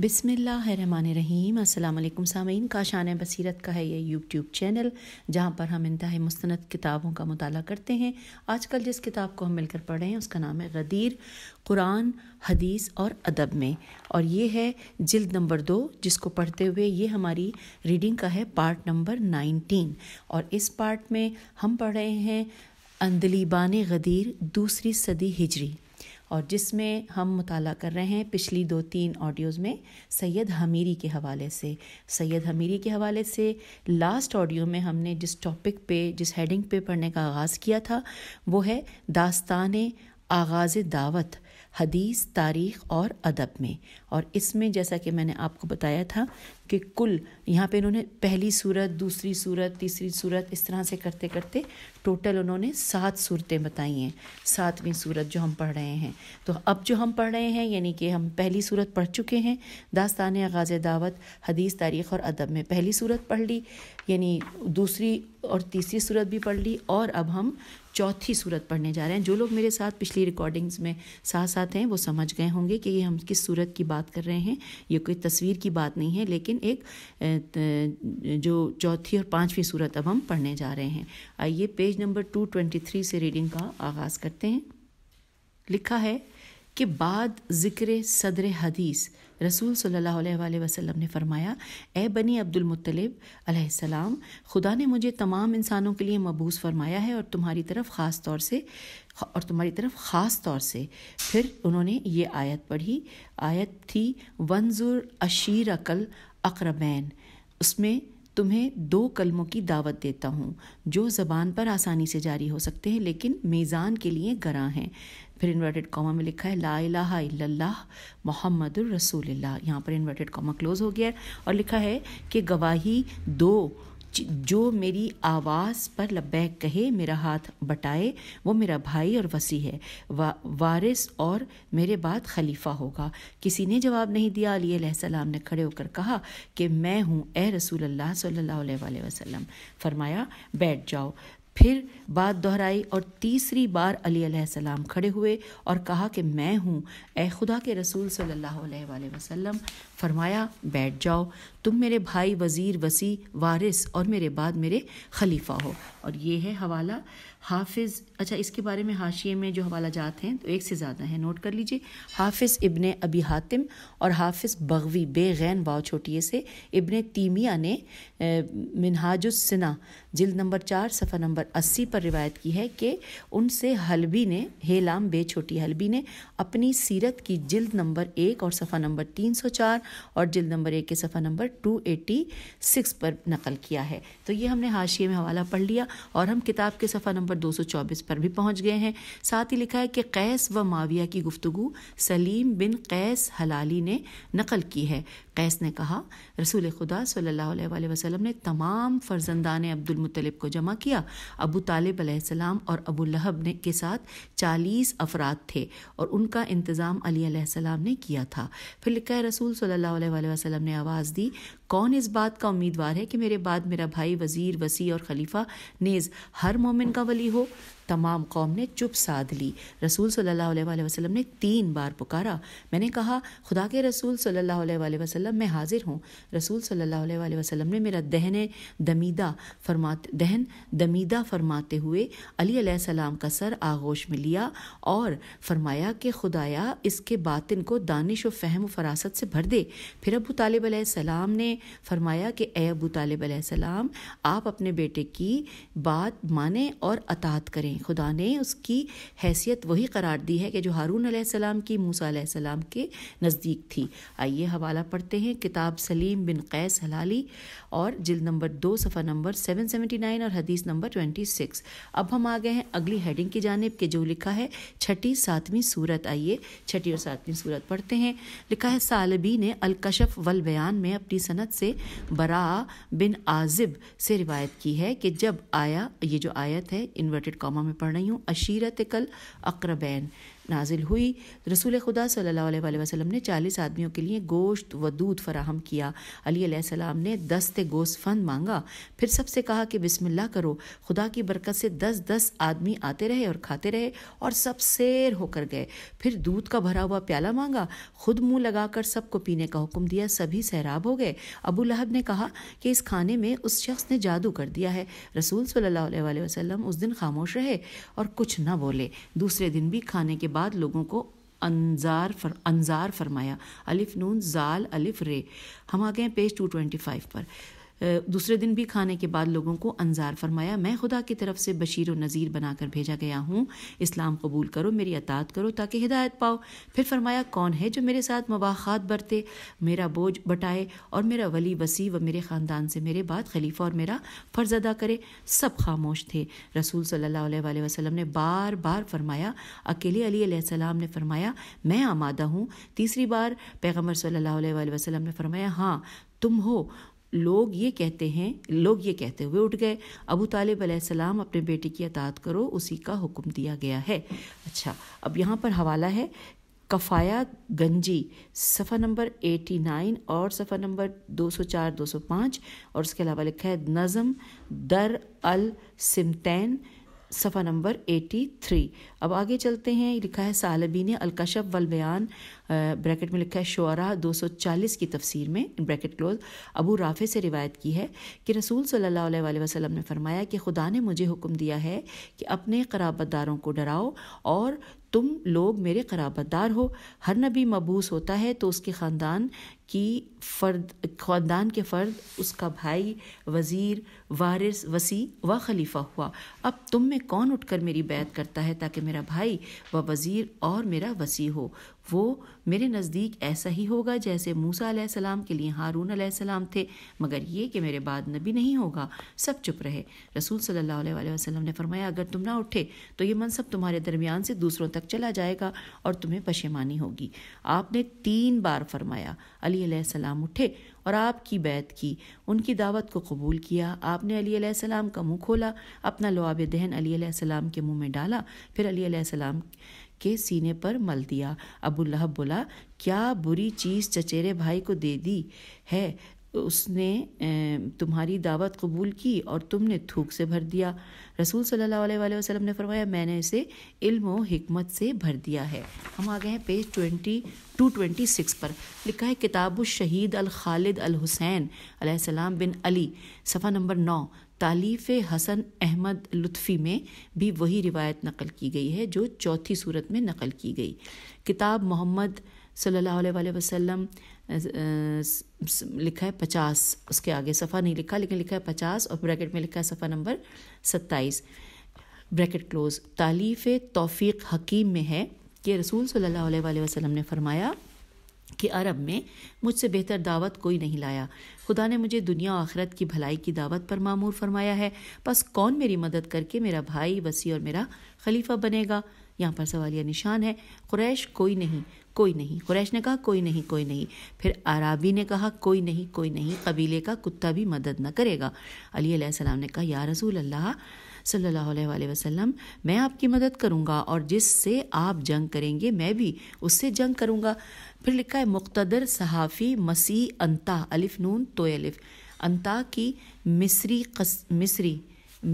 बिसमीम अल्लाम सामीन का शान बसीरत का है ये यूट्यूब चैनल जहाँ पर हम इंतहा मुस्ंद किताबों का मताल करते हैं आजकल जिस किताब को हम मिलकर पढ़ रहे हैं उसका नाम है गदीर कुरान हदीस और अदब में और ये है जिल्द नंबर दो जिसको पढ़ते हुए ये हमारी रीडिंग का है पार्ट नंबर नाइनटीन और इस पार्ट में हम पढ़ रहे हैं अंदलीबान गदीर दूसरी सदी हिजरी और जिसमें हम मुताल कर रहे हैं पिछली दो तीन ऑडियोज़ में सैयद हमीरी के हवाले से सैयद हमीरी के हवाले से लास्ट ऑडियो में हमने जिस टॉपिक पे जिस हेडिंग पे पढ़ने का आगाज़ किया था वो है दास्तान आगाज़ दावत हदीस तारीख और अदब में और इसमें जैसा कि मैंने आपको बताया था कि कुल यहाँ पे इन्होंने पहली सूरत दूसरी सूरत तीसरी सूरत इस तरह से करते करते टोटल उन्होंने सात सूरतें बताई हैं सातवीं सूरत जो हम पढ़ रहे हैं तो अब जो हम पढ़ रहे हैं यानी कि हम पहली सूरत पढ़ चुके हैं दास्तान आगाज़ दावत हदीस तारीख़ और अदब में पहली सूरत पढ़ ली यानी दूसरी और तीसरी सूरत भी पढ़ ली और अब हम चौथी सूरत पढ़ने जा रहे हैं जो लोग मेरे साथ पिछली रिकॉर्डिंग्स में साथ साथ हैं वो समझ गए होंगे कि ये हम किस सूरत की बात कर रहे हैं ये कोई तस्वीर की बात नहीं है लेकिन एक जो चौथी और पाँचवीं सूरत अब हम पढ़ने जा रहे हैं आइए page number two twenty three से रीडिंग का आगाज़ करते हैं लिखा है कि बाद ज़िक्र सदर हदीस रसूल सल्लल्लाहु अलैहि वसल्लम ने फरमाया ए बनी अब्दुल मुत्तलिब सलाम खुदा ने मुझे तमाम इंसानों के लिए मबूस फरमाया है और तुम्हारी तरफ ख़ास तौर से और तुम्हारी तरफ ख़ास तौर से फिर उन्होंने ये आयत पढ़ी आयत थी वनजुर अशीर अकल अकरबैन उसमें तुम्हें दो कलमों की दावत देता हूँ जो ज़बान पर आसानी से जारी हो सकते हैं लेकिन मेज़ान के लिए गरा हैं फिर इन्वर्टेड कॉमा में लिखा है ला इलाहा इल्लल्लाह मोहम्मद रसूलिल्लाह यहाँ पर इन्वर्टेड कॉमा क्लोज हो गया है और लिखा है कि गवाही दो जो मेरी आवाज़ पर लब्बैक कहे मेरा हाथ बटाए वो मेरा भाई और वसी है वा, वारिस और मेरे बाद खलीफा होगा किसी ने जवाब नहीं दिया अली सलाम ने खड़े होकर कहा कि मैं हूँ ए रसूल अल्लाह सल्लल्लाहु अलैहि वसल्लम फरमाया बैठ जाओ फिर बात दोहराई और तीसरी बार अली सलाम खड़े हुए और कहा कि मैं हूँ ए खुदा के रसूल सल्लल्लाहु अलैहि वसल्लम फरमाया बैठ जाओ तुम मेरे भाई वज़ीर वसी वारिस और मेरे बाद मेरे खलीफा हो और ये है हवाला हाफिज़ अच्छा इसके बारे में हाशिए में जो हवाला जात हैं तो एक से ज़्यादा हैं नोट कर लीजिए हाफिज़ इबन अबी हातिम और हाफिज़ बगवी बेगैन वाव छोटिए से इबन तीमिया ने मिनहाजुस्सना जिल्द नंबर चार सफ़ा नंबर अस्सी पर पर रिवायत की है कि उनसे हलबी ने हेलाम बे छोटी हलबी ने अपनी सीरत की जिल्द नंबर एक और सफ़ा नंबर तीन सौ चार और जिल्द नंबर एक के सफ़ा नंबर टू एटी सिक्स पर नकल किया है तो ये हमने हाशिए में हवाला पढ़ लिया और हम किताब के सफ़ा नंबर दो सौ चौबीस पर भी पहुँच गए हैं साथ ही लिखा है कि कैस व माविया की गुफ्तु सलीम बिन कैस हलाली ने नकल की है कैस ने कहा रसूल खुदा सल्लल्लाहु अलैहि वसल्लम ने तमाम फर्जंदान अब्दुलमतलब को जमा किया अबू तालिब अलैहिस्सलाम और अबू लहब ने के साथ चालीस अफराद थे और उनका इंतज़ाम अली अलैहिस्सलाम ने किया था फिर लिखा रसूल सल्लल्लाहु अलैहि वसल्लम ने आवाज़ दी कौन इस बात का उम्मीदवार है कि मेरे बाद मेरा भाई वज़ीर वसी और खलीफा नेज़ हर मोमिन का वली हो तमाम कौम ने चुप साध ली रसूल सल्लल्लाहु अलैहि वसल्लम ने तीन बार पुकारा मैंने कहा खुदा के रसूल सल्लल्लाहु अलैहि वसल्लम मैं हाजिर हूँ रसूल सल्लल्लाहु अलैहि वसल्लम ने मेरा दहन दमीदा फरमाते दहन दमीदा फरमाते हुए अली सलाम का सर आगोश में लिया और फरमाया कि खुदाया इसके बातिन को दानिश व फहम फरासत से भर दे फिर अबू तालिब सलाम ने फरमाया कि ए अबू तालिब सलाम आप अपने बेटे की बात माने और अतात करें नहीं खुदा ने उसकी हैसियत वही करार दी है कि जो हारून सलाम की मूसा सलाम के नज़दीक थी आइए हवाला पढ़ते हैं किताब सलीम बिन कैस हलाली और जिल नंबर दो सफ़ा नंबर सेवन नाइन और हदीस नंबर सिक्स अब हम आ गए हैं अगली हेडिंग की जानब के जो लिखा है छठी सातवीं सूरत आइए छठी और सातवीं सूरत पढ़ते हैं लिखा है सालबी ने अलकशफ वल बयान में अपनी सनत से बरा बिन आजिब से रिवायत की है कि जब आया ये जो आयत है इन्वर्टेड कॉमा में पढ़ रही हूँ अशीरत कल अक्रबैन नाजिल हुई रसूल खुदा सल्ला वसलम ने चालीस आदमियों के लिए गोश्त व दूध फराहम किया अली सलाम ने दस्त गोश्त फंद मांगा फिर सबसे कहा कि बिस्मिल्लाह करो खुदा की बरकत से दस दस आदमी आते रहे और खाते रहे और सब सैर होकर गए फिर दूध का भरा हुआ प्याला मांगा खुद मुँह मुंह लगाकर सबको पीने का हुक्म दिया सभी सैराब हो गए अबू लहब ने कहा कि इस खाने में उस शख्स ने जादू कर दिया है रसूल सल्ला वसलम उस दिन खामोश रहे और कुछ न बोले दूसरे दिन भी खाने के बाद लोगों को अनजार फर अनजार फरमाया अलिफ नून जाल अलिफ रे हम आ गए पेज टू ट्वेंटी फाइव पर दूसरे दिन भी खाने के बाद लोगों को अनजार फरमाया मैं खुदा की तरफ से बशीर और नज़ीर बनाकर भेजा गया हूँ इस्लाम कबूल करो मेरी अतात करो ताकि हिदायत पाओ फिर फरमाया कौन है जो मेरे साथ मवाखात बरते मेरा बोझ बटाए और मेरा वली वसी व मेरे ख़ानदान से मेरे बाद खलीफा और मेरा फ़र्ज अदा करे सब खामोश थे रसूल सल्ला वसलम ने बार बार फरमाया अकेले अली ने फरमाया मैं आमादा हूँ तीसरी बार पैगम्बर सल्ला वसलम ने फरमाया हाँ तुम हो लोग ये कहते हैं लोग ये कहते हुए उठ गए अबू तालिब सलाम अपने बेटे की अतात करो उसी का हुक्म दिया गया है अच्छा अब यहाँ पर हवाला है कफाया गंजी सफ़ा नंबर 89 और सफ़ा नंबर 204 205 और उसके अलावा लिखा है नज़म दर अल सिमतैन सफ़ा नंबर 83 अब आगे चलते हैं लिखा है सालबी ने अलकशब वल बयान ब्रैकेट में लिखा है शुरा 240 की तफसीर में ब्रैकेट क्लोज अबू राफे से रिवायत की है कि रसूल सल्लल्लाहु अलैहि वसल्लम ने फरमाया कि खुदा ने मुझे हुक्म दिया है कि अपने खराबदारों को डराओ और तुम लोग मेरे खराबतदार हो हर नबी मबूस होता है तो उसके ख़ानदान की फ़र्द ख़ानदान के फ़र्द उसका भाई वज़ीर वारिस वसी व खलीफा हुआ अब तुम में कौन उठकर मेरी बैत करता है ताकि मेरा भाई व वज़ीर और मेरा वसी हो वो मेरे नज़दीक ऐसा ही होगा जैसे मूसा सलाम के लिए हारून सलाम थे मगर ये कि मेरे बाद नबी नहीं होगा सब चुप रहे रसूल सल्लल्लाहु अलैहि वसल्लम ने फरमाया अगर तुम ना उठे तो ये मनसब तुम्हारे दरमियान से दूसरों तक चला जाएगा और तुम्हें पशेमानी होगी आपने तीन बार फरमाया अली सलाम उठे और आपकी बैत की उनकी दावत को कबूल किया आपने अली सलाम का मुंह खोला अपना लुआब दहन अली सलाम के मुंह में डाला फिर अली सलाम के सीने पर मल दिया अबू लहब बोला क्या बुरी चीज़ चचेरे भाई को दे दी है उसने तुम्हारी दावत कबूल की और तुमने थूक से भर दिया रसूल सल्लल्लाहु अलैहि वसल्लम ने फरमाया मैंने इसे इल्म व हिकमत से भर दिया है हम आ गए हैं page twenty two twenty six पर लिखा है किताब शहीद अल खालिद अल हुसैन सलाम बिन अली सफ़ा नंबर नौ तालीफ़ हसन अहमद लुत्फ़ी में भी वही रिवायत नकल की गई है जो चौथी सूरत में नकल की गई किताब मोहम्मद सल्लल्लाहु अलैहि वसल्लम लिखा है पचास उसके आगे सफ़ा नहीं लिखा लेकिन लिखा है पचास और ब्रैकेट में लिखा है सफ़ा नंबर सत्ताईस ब्रैकेट क्लोज तालीफ़ तौफीक हकीम में है कि रसूल सल्लल्लाहु अलैहि वसल्लम ने फरमाया कि अरब में मुझसे बेहतर दावत कोई नहीं लाया खुदा ने मुझे दुनिया और आखरत की भलाई की दावत पर मामूर फरमाया है बस कौन मेरी मदद करके मेरा भाई वसी और मेरा खलीफा बनेगा यहाँ पर सवालिया निशान है कुरैश कोई नहीं कोई नहीं कुरैश ने कहा कोई नहीं कोई नहीं फिर आराबी ने कहा कोई नहीं कोई नहीं कबीले का कुत्ता भी मदद न करेगा अली अलैहिस्सलाम ने कहा या रसूल अल्लाह सल्लल्लाहु अलैहि वसल्लम मैं आपकी मदद करूंगा और जिससे आप जंग करेंगे मैं भी उससे जंग करूंगा फिर लिखा है मुख्तर सहाफ़ी मसी अंता अलिफ नून तो अलिफ अंता की मिस्री कस, मिस्री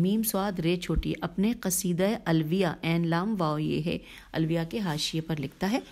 मीम स्वाद रे छोटी अपने कसीद अलविया एन लाम वाओ ये है अलविया के हाशिए पर लिखता है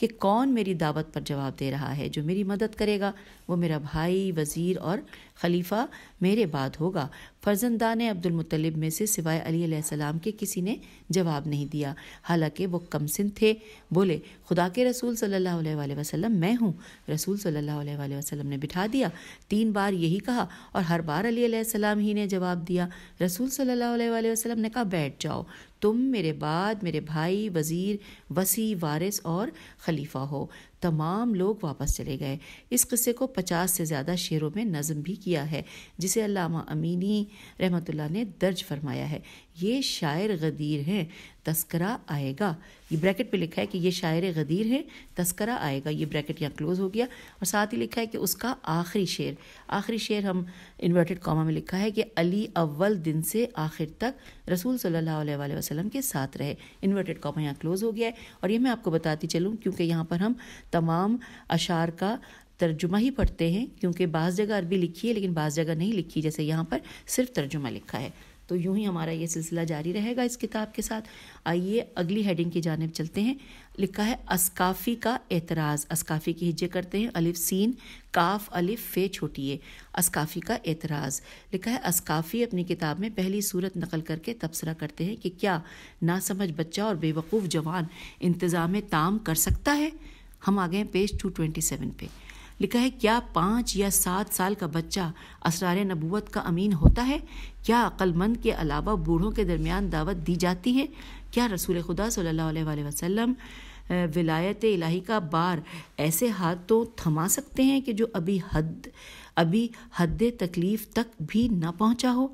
कि कौन मेरी दावत पर जवाब दे रहा है जो मेरी मदद करेगा वो मेरा भाई वज़ीर और खलीफा मेरे बाद होगा फ़र्जंदा अब्दुल मुतलिब में से सिवाय अली सलाम के किसी ने जवाब नहीं दिया हालांकि वो कमसिन थे बोले खुदा के रसूल सल्लल्लाहु अलैहि वसल्लम मैं हूँ रसूल सल्लल्लाहु अलैहि वसल्लम ने बिठा दिया तीन बार यही कहा और हर बार अली सलाम ही ने जवाब दिया रसूल सल्लल्लाहु अलैहि वसल्लम ने कहा बैठ जाओ तुम मेरे बाद मेरे भाई वज़ीर वसी वारिस और खलीफा हो तमाम लोग वापस चले गए इस क़स्से को पचास से ज़्यादा शेरों में नज़म भी किया है जिसे अलामा अमीनी रहमतुल्ला ने दर्ज फरमाया है ये शायर गदीर हैं तस्करा आएगा ये ब्रैकेट पे लिखा है कि ये शायर गदीर हैं तस्करा आएगा ये ब्रैकेट यहाँ क्लोज़ हो गया और साथ ही लिखा है कि उसका आखिरी शेर आखिरी शेर हम इन्वर्टेड कॉमा में लिखा है कि अली अव्वल दिन से आखिर तक रसूल सल्लल्लाहु अलैहि वसल्लम के साथ रहे इन्वर्टेड कॉमा यहाँ क्लोज़ हो गया है और ये मैं आपको बताती चलूँ क्योंकि यहाँ पर हम तमाम अशार का तर्जुमा ही पढ़ते हैं क्योंकि बाज़ जगह अरबी लिखी है लेकिन बाज़ जगह नहीं लिखी जैसे यहाँ पर सिर्फ तर्जुमा लिखा है तो यूं ही हमारा ये सिलसिला जारी रहेगा इस किताब के साथ आइए अगली हेडिंग की जानब चलते हैं लिखा है असकाफ़ी का एतराज़ असकाफ़ी की हिज्जे करते हैं अलिफ सीन काफ अलिफ फे छोटी ए असकाफ़ी का एतराज़ लिखा है असकाफ़ी अपनी किताब में पहली सूरत नकल करके तबसरा करते हैं कि क्या नासमझ बच्चा और बेवकूफ़ जवान इंतज़ाम ताम कर सकता है हम आ गए पेज टू ट्वेंटी सेवन पे लिखा है क्या पाँच या सात साल का बच्चा असरार नबूत का अमीन होता है क्या अक्लमंद के अलावा बूढ़ों के दरमियान दावत दी जाती है क्या रसूल खुदा सल्ला वसम विलायत इलाही का बार ऐसे हाथ तो थमा सकते हैं कि जो अभी हद अभी हद तकलीफ़ तक भी ना पहुंचा हो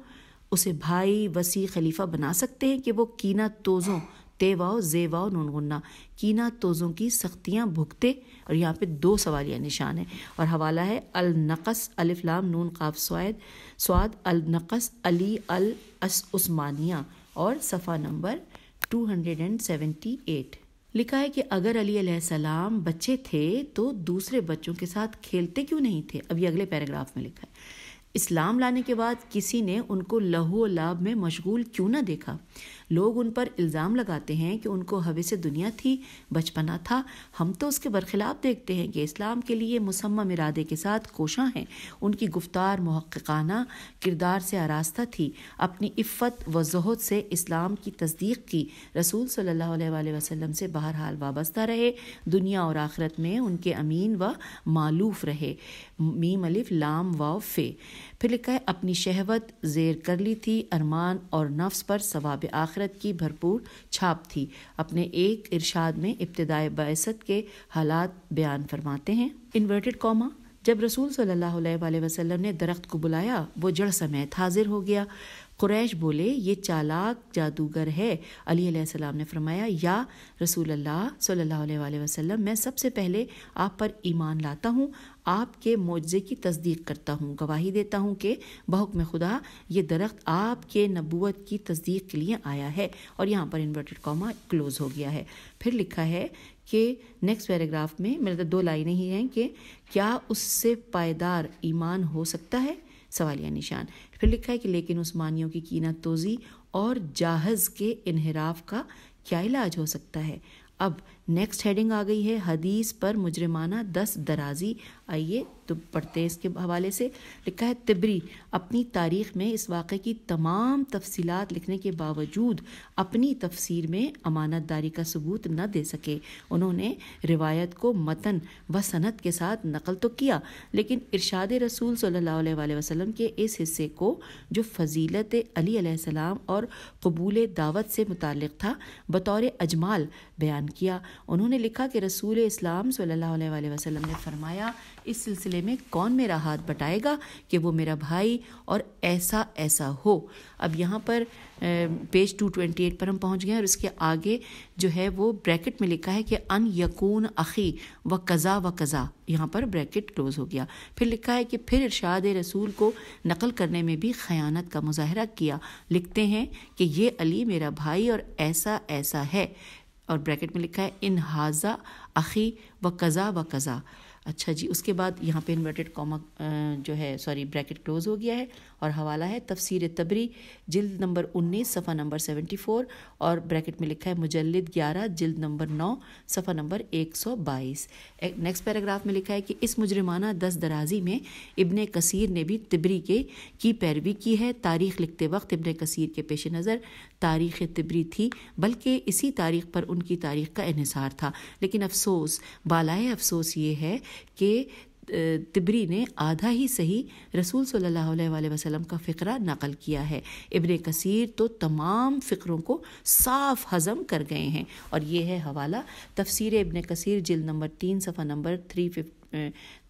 उसे भाई वसी खलीफा बना सकते हैं कि वो कीना तोज़ों तेवाओ जेवाओ नूनगुन्ना कीना तोज़ों की सख्तियाँ भुगते और यहाँ पे दो सवालिया निशान है और हवाला है अल नक़स अलफलाम नून काफ स्वाद स्वाद अल नक़स अली अल अस उस्मानिया और सफ़ा नंबर 278 लिखा है कि अगर अली सलाम बच्चे थे तो दूसरे बच्चों के साथ खेलते क्यों नहीं थे अब ये अगले पैराग्राफ में लिखा है इस्लाम लाने के बाद किसी ने उनको लहू लाभ में मशगूल क्यों ना देखा लोग उन पर इल्ज़ाम लगाते हैं कि उनको हवे से दुनिया थी बचपना था हम तो उसके बरखिलाफ देखते हैं कि इस्लाम के लिए मुसम्म इरादे के साथ कोशाँ हैं उनकी गुफ्तार महक्काना किरदार से आरास्ता थी अपनी इफ़त व जहद से इस्लाम की तस्दीक की रसूल सल्ला अलैहि से से हाल वाबस्ता रहे दुनिया और आख़रत में उनके अमीन व मालूफ रहे मीम अलिफ लाम व फे फिर लिखा है अपनी शहवत जेर कर ली थी अरमान और नफ्स पर सवाब आखरत की भरपूर छाप थी अपने एक इरशाद में इब्तदाई बैसत के हालात बयान फरमाते हैं इन्वर्टेड कॉमा जब रसूल सल्लल्लाहु अलैहि वसल्लम ने दरख्त को बुलाया वो जड़ समेत हाजिर हो गया कुरैश बोले ये चालाक जादूगर है अली सलाम ने फरमाया या रसूल अल्लाह सल्लल्लाहु अलैहि वसल्लम मैं सबसे पहले आप पर ईमान लाता हूँ आपके मुआजे की तस्दीक करता हूँ गवाही देता हूँ कि बहुक में खुदा ये दरख्त आपके नबूत की तस्दीक के लिए आया है और यहाँ पर इन्वर्टेड कॉमा क्लोज हो गया है फिर लिखा है कि नेक्स्ट पैराग्राफ में मेरे तो दो लाइनें ही हैं कि क्या उससे पायदार ईमान हो सकता है सवालिया निशान फिर लिखा है कि लेकिन उस्मानियों की कीना तोजी और जाहज के इनहराफ का क्या इलाज हो सकता है अब नेक्स्ट हेडिंग आ गई है हदीस पर मुजरमाना दस दराजी आइए तो पढ़ते हैं इसके हवाले से लिखा है तिबरी अपनी तारीख में इस वाक़े की तमाम तफसीलात लिखने के बावजूद अपनी तफसीर में अमानत दारी का सबूत न दे सके उन्होंने रिवायत को मतन व सनत के साथ नकल तो किया लेकिन इरशाद रसूल सल्ला वसलम के इस हिस्से को जो फजीलत अली और कबूल दावत से मुतक़ था बतौर अजमाल बयान किया उन्होंने लिखा कि रसूल इस्लाम सल्ला वसलम ने फरमाया इस सिलसिले में कौन मेरा हाथ बटाएगा कि वो मेरा भाई और ऐसा ऐसा हो अब यहाँ पर पेज 228 पर हम पहुँच गए और इसके आगे जो है वो ब्रैकेट में लिखा है कि अन यकून अखी व कज़ा व कज़ा यहाँ पर ब्रैकेट क्लोज़ हो गया फिर लिखा है कि फिर इरशाद रसूल को नकल करने में भी ख़यानत का मुजाहरा किया लिखते हैं कि ये अली मेरा भाई और ऐसा ऐसा है और ब्रैकेट में लिखा है इन हाजा अखी व कज़ा व कज़ा अच्छा जी उसके बाद यहाँ पे इन्वर्टेड कॉमा जो है सॉरी ब्रैकेट क्लोज हो गया है और हवाला है तफसीर तबरी जिल्द नंबर उन्नीस सफ़ा नंबर सेवेंटी फोर और ब्रैकेट में लिखा है मुजलद ग्यारह जिल्द नंबर नौ सफ़ा नंबर एक सौ बाईस नेक्स्ट पैराग्राफ में लिखा है कि इस मुजरमाना दस दराजी में इबन कसीर ने भी तिबरी के की पैरवी की है तारीख लिखते वक्त इबन कसीर के पेश नज़र तारीख तिबरी थी बल्कि इसी तारीख पर उनकी तारीख का इहसार था लेकिन अफसोस बालाए अफसोस ये है कि तिबरी ने आधा ही सही रसूल सल्लल्लाहु अलैहि वसल्लम का फ़िक्र नकल किया है इबन कसीर तो तमाम फ़िक्रों को साफ हज़म कर गए हैं और ये है हवाला तफसीर इबन कसीर जिल नंबर तीन सफ़ा number three fifty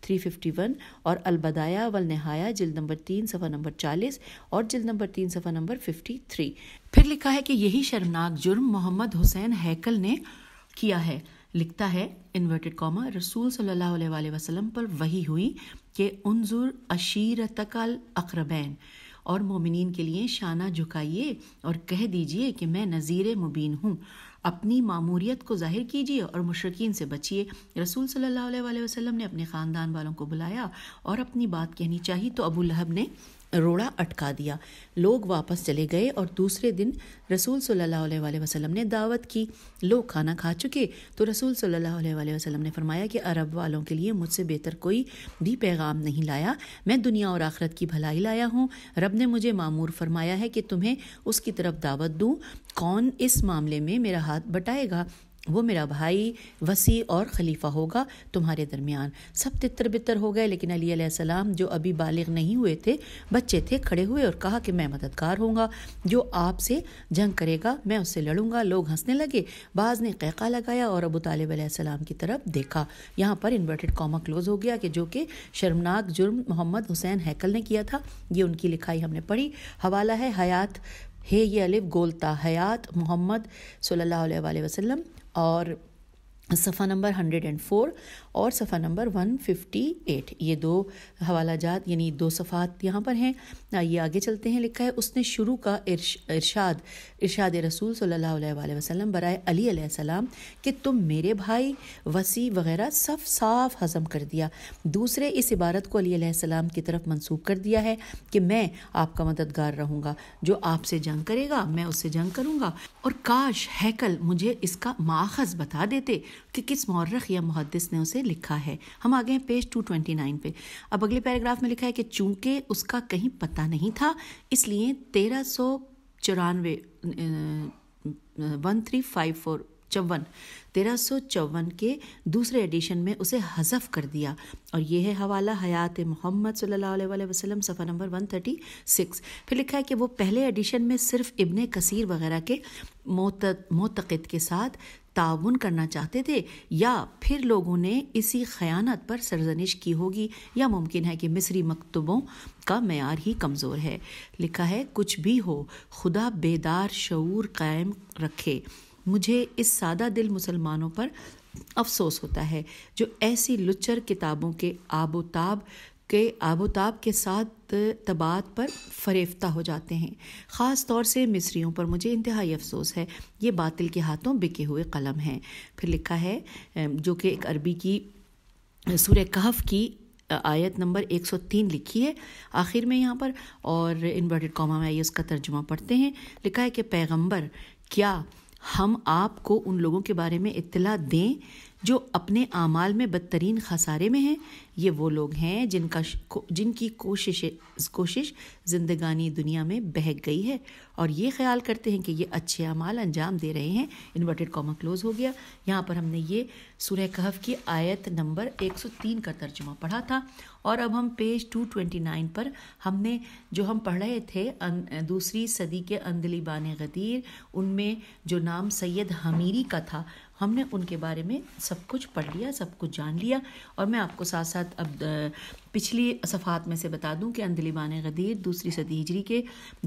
three fifty one और अलबदाया वल नहाया जिल नंबर तीन सफ़ा नंबर चालीस और जिल नंबर तीन सफ़ा नंबर फिफ्टी थ्री फिर लिखा है कि यही शर्मनाक जुर्म मोहम्मद हुसैन हैकल ने किया है लिखता है इन्वर्टेड कॉमा रसूल सल्लल्लाहु अलैहि वसल्लम पर वही हुई कि उनजुर तकल अकरबैन और मोमिनीन के लिए शाना झुकाइए और कह दीजिए कि मैं नज़ीर मुबीन हूँ अपनी मामूरियत को जाहिर कीजिए और मुशरकिन से बचिए रसूल सल्लल्लाहु अलैहि वसल्लम ने अपने ख़ानदान वालों को बुलाया और अपनी बात कहनी चाहिए तो अबू लहब ने रोड़ा अटका दिया लोग वापस चले गए और दूसरे दिन रसूल सल्लल्लाहु अलैहि वसल्लम ने दावत की लोग खाना खा चुके तो रसूल सल्लल्लाहु अलैहि वसल्लम ने फरमाया कि अरब वालों के लिए मुझसे बेहतर कोई भी पैगाम नहीं लाया मैं दुनिया और आखरत की भलाई लाया हूँ रब ने मुझे मामूर फरमाया है कि तुम्हें उसकी तरफ दावत दूँ कौन इस मामले में मेरा हाथ बटाएगा वो मेरा भाई वसी और खलीफा होगा तुम्हारे दरमियान सब तितर बितर हो गए लेकिन अली सलाम जो अभी बालिग नहीं हुए थे बच्चे थे खड़े हुए और कहा कि मैं मददगार होऊंगा जो आपसे जंग करेगा मैं उससे लड़ूंगा लोग हंसने लगे बाज ने कहका लगाया और अबू तालब सलाम की तरफ देखा यहाँ पर इन्वर्टेड कॉमा क्लोज हो गया कि जो कि शर्मनाक जुर्म मोहम्मद हुसैन हैकल ने किया था ये उनकी लिखाई हमने पढ़ी हवाला है हयात हे ये अलिफ गोलता हयात मोहम्मद सल्लल्लाहु अलैहि वसल्लम और सफ़ा नंबर हंड्रेड एंड फोर और सफ़ा नंबर 158 ये दो हवाला जात यानी दो सफ़ात यहाँ पर हैं ये आगे चलते हैं लिखा है उसने शुरू का इरशाद इर्शाद रसूल सल्ला वसलम बरए अली कि तुम मेरे भाई वसी वगैरह सब साफ हज़म कर दिया दूसरे इस इबारत को अली की तरफ मनसूख कर दिया है कि मैं आपका मददगार रहूँगा जो आपसे जंग करेगा मैं उससे जंग करूँगा और काश हैकल मुझे इसका माखज बता देते कि किस मौरख या मुहदस ने उसे लिखा है हम आ गए हैं पेज 229 पे अब अगले पैराग्राफ में लिखा है कि चूंकि उसका कहीं पता नहीं था इसलिए तेरह सौ चौरानवे वन थ्री फाइव फोर चौवन तेरह सौ चौवन के दूसरे एडिशन में उसे हजफ कर दिया और यह है हवाला हयात मोहम्मद सल्लल्लाहु अलैहि वसल्लम सफ़ा नंबर वन थर्टी सिक्स फिर लिखा है कि वो पहले एडिशन में सिर्फ इब्ने कसीर वगैरह के मोत मोतक़द के साथ ताउन करना चाहते थे या फिर लोगों ने इसी खयानत पर सरजनिश की होगी या मुमकिन है कि मिसरी मकतबों का मैार ही कमज़ोर है लिखा है कुछ भी हो खुदा बेदार शूर कायम रखे मुझे इस सादा दिल मुसलमानों पर अफसोस होता है जो ऐसी लुच्चर किताबों के आबोताब के आबोताब के साथ तबात पर फरेफ्ता हो जाते हैं ख़ास तौर से मिस्रियों पर मुझे इंतहाई अफसोस है ये बातिल के हाथों बिके हुए कलम हैं फिर लिखा है जो कि एक अरबी की सूर्य कहफ की आयत नंबर 103 लिखी है आखिर में यहाँ पर और इन्वर्टेड कॉमा में आइए उसका तर्जुमा पढ़ते हैं लिखा है कि पैगंबर क्या हम आपको उन लोगों के बारे में इतला दें जो अपने आमाल में बदतरीन खसारे में हैं ये वो लोग हैं जिनका जिनकी कोशिश कोशिश जिंदगानी दुनिया में बहक गई है और ये ख्याल करते हैं कि ये अच्छे अमाल अंजाम दे रहे हैं इन्वर्टेड कॉमा क्लोज हो गया यहाँ पर हमने ये सुरह कहफ की आयत नंबर 103 का तर्जुमा पढ़ा था और अब हम पेज 229 पर हमने जो हम पढ़ रहे थे अं- दूसरी सदी के अंदली बान गदीर उनमें जो नाम सैयद हमीरी का था हमने उनके बारे में सब कुछ पढ़ लिया सब कुछ जान लिया और मैं आपको साथ साथ अब पिछली सफ़ात में से बता दूं कि अंदलीबान गदीर दूसरी सदी हिजरी के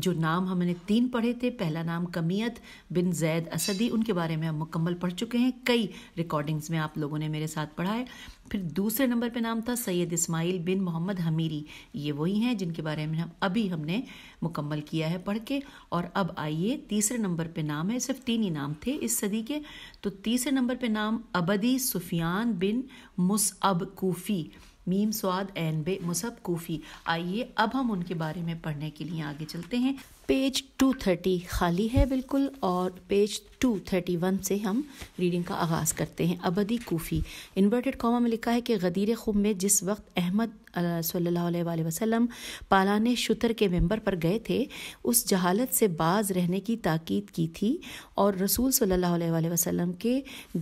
जो नाम हमने तीन पढ़े थे पहला नाम कमियत बिन जैद असदी उनके बारे में हम मुकम्मल पढ़ चुके हैं कई रिकॉर्डिंग्स में आप लोगों ने मेरे साथ पढ़ा है फिर दूसरे नंबर पे नाम था सैयद इस्माइल बिन मोहम्मद हमीरी ये वही हैं जिनके बारे में हम अभी हमने मुकम्मल किया है पढ़ के और अब आइए तीसरे नंबर पे नाम है सिर्फ तीन ही नाम थे इस सदी के तो तीसरे नंबर पे नाम अबदी सुफियान बिन मुसअब कोफ़ी मीम स्वाद एन बे मुसअब कोफ़ी आइए अब हम उनके बारे में पढ़ने के लिए आगे चलते हैं पेज 230 खाली है बिल्कुल और पेज 231 से हम रीडिंग का आगाज़ करते हैं अबदी कोफ़ी इन्वर्टेड कॉमा में लिखा है कि गदीर खुम में जिस वक्त अहमद सल्ला वसलम पालान शुतर के मेंबर पर गए थे उस जहालत से बाज रहने की ताकीद की थी और रसूल सल्ला वसलम के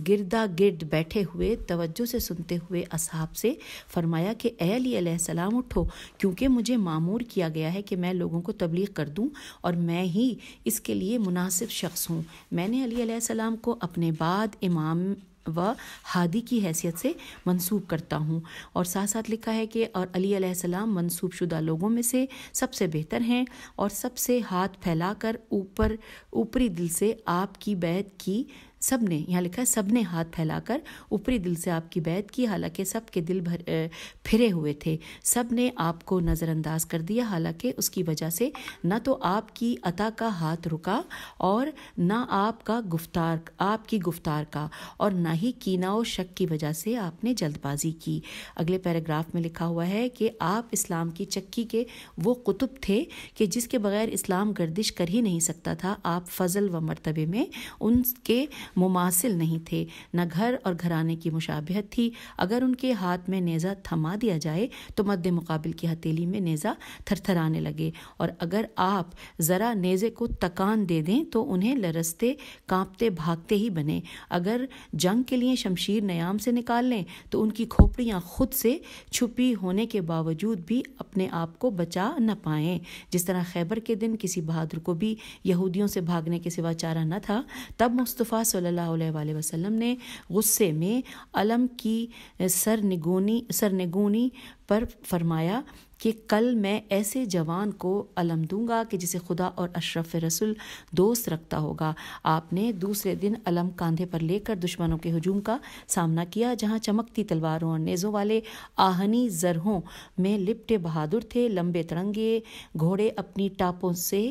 गिरदा गिर्द बैठे हुए तवज्जो से सुनते हुए असहाब से फरमाया कि अली सलाम उठो क्योंकि मुझे मामूर किया गया है कि मैं लोगों को तबलीग कर दूँ और मैं ही इसके लिए मुनासिब शख्स हूँ मैंने अली को अपने बाद इमाम व हादी की हैसियत से मंसूब करता हूँ और साथ साथ लिखा है कि और अली सलाम मंसूब शुदा लोगों में से सबसे बेहतर हैं और सबसे हाथ फैलाकर ऊपर ऊपरी दिल से आपकी बैत की सब ने यहाँ लिखा है सब ने हाथ फैलाकर ऊपरी दिल से आपकी बैत की हालांकि सबके दिल भर फिरे हुए थे सब ने आपको नज़रअंदाज कर दिया हालांकि उसकी वजह से ना तो आपकी अता का हाथ रुका और ना आपका गुफ्तार आपकी गुफ्तार का और ना ही कीना और शक की वजह से आपने जल्दबाजी की अगले पैराग्राफ में लिखा हुआ है कि आप इस्लाम की चक्की के वो कुतुब थे कि जिसके बगैर इस्लाम गर्दिश कर ही नहीं सकता था आप फजल व मरतबे में उनके मुमासिल नहीं थे न घर और घराने की मुशाबहत थी अगर उनके हाथ में नेज़ा थमा दिया जाए तो मद्द मुकाबल की हथेली में नेज़ा थरथराने लगे और अगर आप ज़रा नेज़े को तकान दे दें तो उन्हें लरसते कांपते भागते ही बने अगर जंग के लिए शमशीर नयाम से निकाल लें तो उनकी खोपड़ियाँ खुद से छुपी होने के बावजूद भी अपने आप को बचा न पाएं जिस तरह खैबर के दिन किसी बहादुर को भी यहूदियों से भागने के सिवा चारा न था तब मुस्तफ़ा सल्लल्लाहु अलैहि वसल्लम ने गुस्से में अलम की सरनिगोनी सरनिगोनी पर फरमाया कि कल मैं ऐसे जवान को अलम दूंगा कि जिसे खुदा और अशरफ रसुल दोस्त रखता होगा आपने दूसरे दिन अलम कांधे पर लेकर दुश्मनों के हजूम का सामना किया जहां चमकती तलवारों और नेज़ों वाले आहनी जरहों में लिपटे बहादुर थे लंबे तरंगे घोड़े अपनी टापों से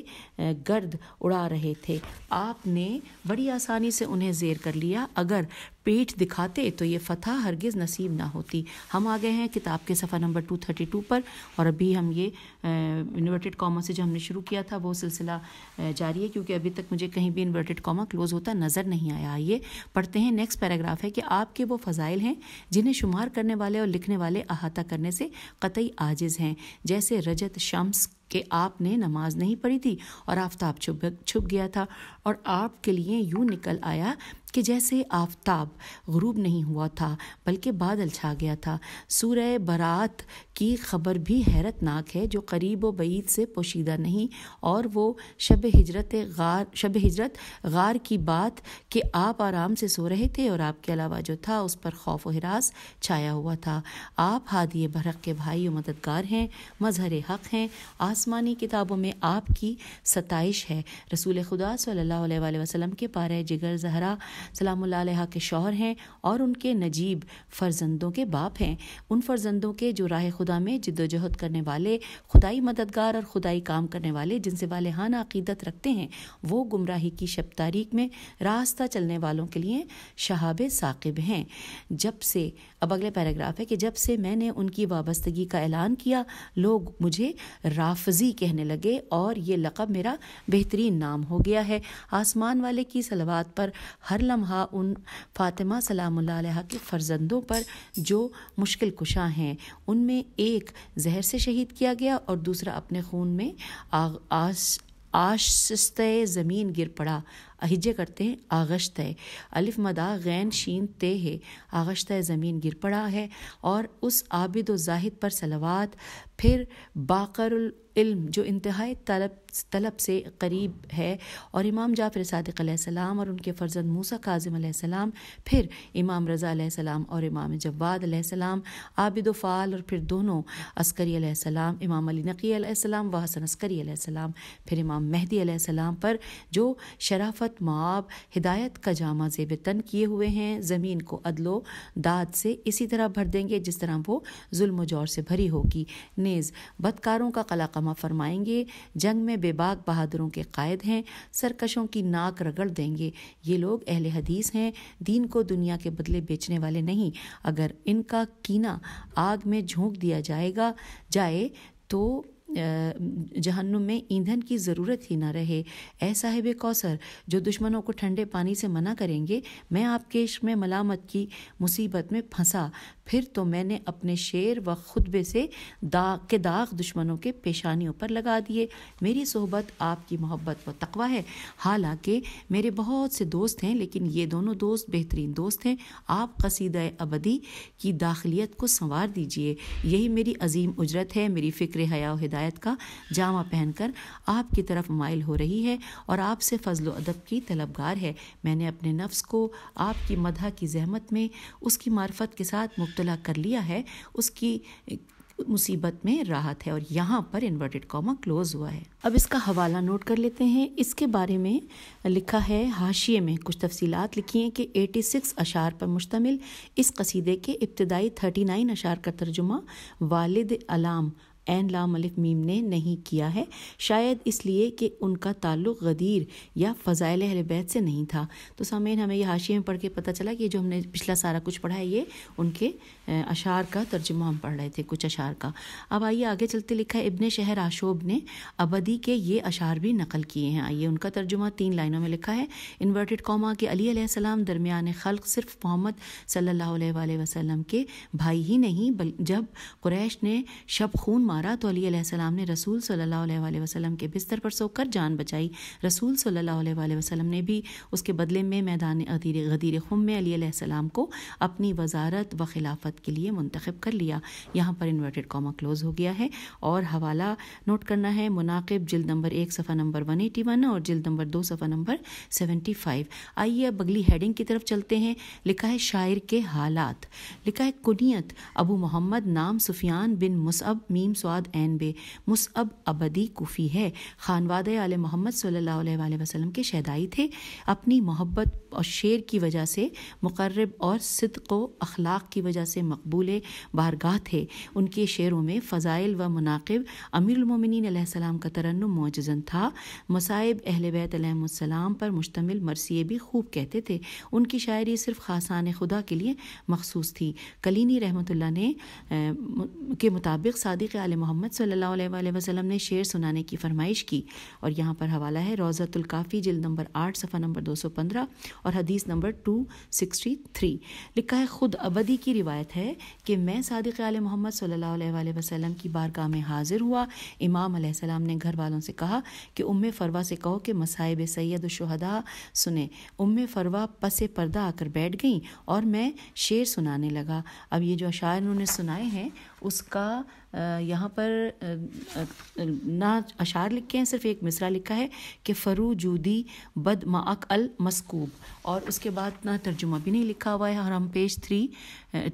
गर्द उड़ा रहे थे आपने बड़ी आसानी से उन्हें जेर कर लिया अगर पीठ दिखाते तो ये फतह हरगिज़ नसीब ना होती हम आ गए हैं किताब के सफ़ा नंबर टू थर्टी टू पर और अभी हम ये इन्वर्टेड कॉमा से जो हमने शुरू किया था वो सिलसिला जारी है क्योंकि अभी तक मुझे कहीं भी इन्वर्टेड कॉमा क्लोज़ होता नज़र नहीं आया आइए पढ़ते हैं नेक्स्ट पैराग्राफ है कि आपके वो फ़जाइल हैं जिन्हें शुमार करने वाले और लिखने वाले अहाता करने से कतई आजिज़ हैं जैसे रजत शम्स कि आपने नमाज नहीं पढ़ी थी और आफ्ताब छुप छुप गया था और आपके लिए यूं निकल आया कि जैसे आफ्ताब गरूब नहीं हुआ था बल्कि बादल छा गया था सूर्य बरात की खबर भी हैरतनाक है जो करीब व बीद से पोशीदा नहीं और वो शब हजरत गार शब हजरत गार की बात कि आप आराम से सो रहे थे और आपके अलावा जो था उस पर खौफ व हरास छाया हुआ था आप हादिय बरक के भाई व मददगार हैं मजहर हक हैं आसमानी किताबों में आपकी सताइश है रसूल खुदा सल्ला वसलम के पार जिगर जहरा सलाम के शौहर हैं और उनके नजीब फर्जंदों के बाप हैं उन फर्जंदों के जो राय खुदा खुदा में जिद्दोजहद करने वाले खुदाई मददगार और खुदाई काम करने वाले जिनसे वालहाना अकीदत रखते हैं वो गुमराही की शब तारीख में रास्ता चलने वालों के लिए शहाब साकिब हैं जब से अब अगले पैराग्राफ है कि जब से मैंने उनकी वाबस्तगी का ऐलान किया लोग मुझे राफजी कहने लगे और ये लक़ब मेरा बेहतरीन नाम हो गया है आसमान वाले की सलवात पर हर लम्हा उन फातिमा सलाम के फ़र्जंदों पर जो मुश्किल कुशा हैं उनमें एक जहर से शहीद किया गया और दूसरा अपने खून में आग आश आशस्त ज़मीन गिर पड़ा अहिजे करते हैं आगश्त है अलिफ मदा गैन शीन ते है आगश्त ज़मीन गिर पड़ा है और उस आबिद व जाहिद पर सलवात फिर बाकर इल्म जो इंतहाई तलब तलब से करीब है और इमाम जाफर सदक़्लाम और उनके फ़र्जंद मूसा काजिम सलाम फिर इमाम रज़ा सलाम और इमाम जवाद सलाम आबिद फ़ाल और फिर दोनों अस्करी सलाम इमाम अली नकी सलाम व हसन अस्करी सलाम फिर इमाम महदी सलाम पर जो शराफत मोहब्बत मुआब हिदायत का जामा जेब तन किए हुए हैं ज़मीन को अदलो दाद से इसी तरह भर देंगे जिस तरह वो जुल्म जोर से भरी होगी नेज़ बदकारों का कलाकमा फरमाएंगे जंग में बेबाक बहादुरों के कायद हैं सरकशों की नाक रगड़ देंगे ये लोग अहल हदीस हैं दीन को दुनिया के बदले बेचने वाले नहीं अगर इनका कीना आग में झोंक दिया जाएगा जाए तो जहन्नुम में ईंधन की ज़रूरत ही ना रहे ए साहिब कौसर जो दुश्मनों को ठंडे पानी से मना करेंगे मैं आपके इश्क में मलामत की मुसीबत में फंसा फिर तो मैंने अपने शेर व खुतबे से दाग के दाग दुश्मनों के पेशानियों पर लगा दिए मेरी सोहबत आपकी मोहब्बत व तकवा है हालांकि मेरे बहुत से दोस्त हैं लेकिन ये दोनों दोस्त बेहतरीन दोस्त हैं आप कसीद अबदी की दाखिलियत को संवार दीजिए यही मेरी अजीम उजरत है मेरी फ़िक्र हया हिदायत का जामा पहनकर आपकी तरफ माइल हो रही है और आपसे फजल अदब की तलब गार है मैंने अपने नफ्स को आपकी मदह की जहमत में उसकी मार्फत के साथ मुक्त मुबतला कर लिया है उसकी मुसीबत में राहत है और यहाँ पर इन्वर्टेड कॉमा क्लोज हुआ है अब इसका हवाला नोट कर लेते हैं इसके बारे में लिखा है हाशिए में कुछ तफसीलात लिखी हैं कि 86 सिक्स अशार पर मुश्तमिल इस कसीदे के इब्तदाई 39 नाइन अशार का तर्जुमा वालिद अलाम एन ला मलिक मीम ने नहीं किया है शायद इसलिए कि उनका ताल्लुक गदीर या फ़ज़ाइल अहल बैत से नहीं था तो सामीन हमें ये हाशिए में पढ़ के पता चला कि जो हमने पिछला सारा कुछ पढ़ा है ये उनके अशार का तर्जुमा हम पढ़ रहे थे कुछ अशार का अब आइए आगे चलते लिखा है इबन शहर आशोब ने अबदी के ये अशार भी नकल किए हैं आइए उनका तर्जुमा तीन लाइनों में लिखा है इन्वर्टेड कौमा के अली अलैहिस्सलाम दरमियान खल्क सिर्फ मोहम्मद सल्लल्लाहु अलैहि वसल्लम के भाई ही नहीं बल जब कुरैश ने शब खून मार मारा तो अली अलैहिस्सलाम ने रसूल सल्लल्लाहु अलैहि वसल्लम के बिस्तर पर सोकर जान बचाई रसूल सल्लल्लाहु अलैहि वसल्लम ने भी उसके बदले में मैदान अदीर गदीर खुम में अली अलैहिस्सलाम को अपनी वजारत व खिलाफत के लिए मुंतखब कर लिया यहाँ पर इन्वर्टेड कॉमा क्लोज हो गया है और हवाला नोट करना है मुनाकिब जिल्द नंबर एक सफ़ा नंबर वन एटी वन और जिल्द नंबर दो सफ़ा नंबर सेवेंटी फाइव आइए अब अगली हेडिंग की तरफ चलते हैं लिखा है शायर के हालात लिखा है कुनियत अबू मोहम्मद नाम सुफियान बिन मुसअब मीम सो स्वाद एन बे मुसअब अबदी कुफ़ी है खानवाद आल मोहम्मद सल्ला वसलम के शहदाई थे अपनी मोहब्बत और शेर की वजह से मुकर्रब और सदक अखलाक की वजह से मकबूल बारगाह थे उनके शेरों में फ़ज़ाइल व मुनाकब अमीरमिन का तरन मोजन था मसाइब अहल बैतम पर मुश्तमिल मरसिए भी खूब कहते थे उनकी शायरी सिर्फ खासान खुदा के लिए मखसूस थी कलीनी रहमत ने के मुताबिक सदक आल मोहम्मद सल्लल्लाहु वसलम वसल्लम ने शेर सुनाने की फरमाइश की और यहाँ पर हवाला है रोज़ातुल काफ़ी जिल नंबर आठ सफ़ा नंबर दो सौ पंद्रह और हदीस नंबर टू सिक्सटी थ्री लिखा है ख़ुद अबदी की रिवायत है कि मैं सदक आल मोहम्मद सल्ला वसलम की बारगाह में हाज़िर हुआ इमाम सलाम ने घर वालों से कहा कि उम फ़रवा से कहो कि मसाइब सैद शहदा सुने उम फ़रवा पसे पर्दा आकर बैठ गई और मैं शेर सुनाने लगा अब ये जो अशार उन्होंने सुनाए हैं उसका यहाँ पर ना अशार लिखे हैं सिर्फ एक मिसरा लिखा है कि फ़रू जूदी बद माक अल मस्कूब और उसके बाद ना तर्जुमा भी नहीं लिखा हुआ है और हम page three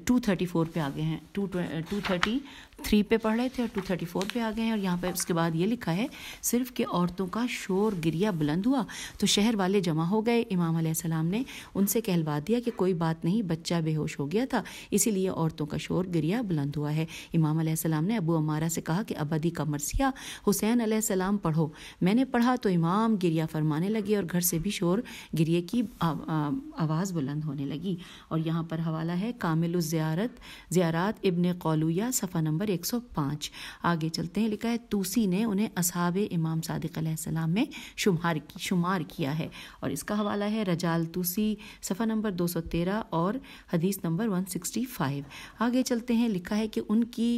two thirty four पर आ गए हैं टू टू थर्टी थ्री पे पढ़ रहे थे और टू थर्टी फोर पे आ गए हैं और यहाँ पर उसके बाद ये लिखा है सिर्फ कि औरतों का शोर गिरिया बुलंद हुआ तो शहर वाले जमा हो गए इमाम सलाम ने उनसे कहलवा दिया कि कोई बात नहीं बच्चा बेहोश हो गया था इसीलिए औरतों का शोर गिरिया बुलंद हुआ है इमाम सलाम ने अबू अमारा से कहा कि अबदी का मरसिया हुसैन सलाम पढ़ो मैंने पढ़ा तो इमाम गिरिया फरमाने लगे और घर से भी शोर गिरिए की आवाज़ बुलंद होने लगी और यहाँ पर हवाला है कामिल ज़्यारत ज्यारत इबन कौलुया सफ़ा नंबर पाँच आगे चलते हैं लिखा है तूसी ने उन्हें असहाब इमाम सादिक सलाम में शुमार शुमार किया है और इसका हवाला है रजाल तूसी सफ़ा नंबर दो सौ तेरह और हदीस नंबर वन सिक्सटी फाइव आगे चलते हैं लिखा है कि उनकी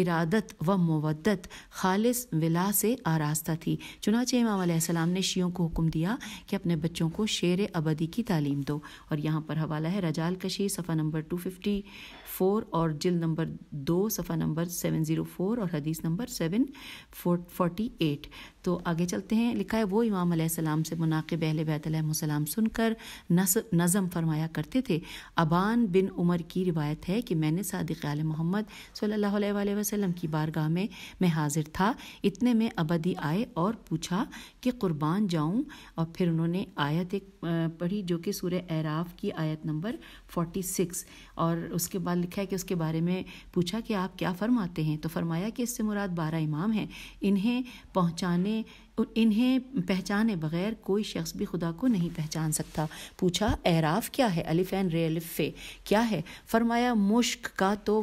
इरादत व मवदत खालिस विला से आरास्ता थी चुनाचे इमाम ने शियों को हुक्म दिया कि अपने बच्चों को शेर अबदी की तालीम दो और यहाँ पर हवाला है रजाल कशी सफ़ा नंबर टू फिफ्टी फोर और जिल नंबर दो सफ़ा नंबर सेवन ज़ीरो फोर और हदीस नंबर सेवन फोर्टी एट तो आगे चलते हैं लिखा है वो इमाम सलाम से मुनाकब अहल बैतम सुनकर नज़म फरमाया करते थे अबान बिन उमर की रिवायत है कि मैंने सदक़ आल मोहम्मद सल्ला अलैहि की बारगाह में मैं हाज़िर था इतने में अबदी आए और पूछा कि क़ुरबान जाऊँ और फिर उन्होंने आयत एक पढ़ी जो कि सूर एराफ़ की आयत नंबर फोटी सिक्स और उसके बाद लिखा है कि उसके बारे में पूछा कि आप क्या फ़रमाते हैं तो फरमाया कि इससे मुराद बारह इमाम हैं इन्हें पहुँचाने 사람이 इन्हें पहचाने बगैर कोई शख्स भी खुदा को नहीं पहचान सकता पूछा एराफ क्या है अलिफ एन रे अलिफ फे क्या है फरमाया मुश्क का तो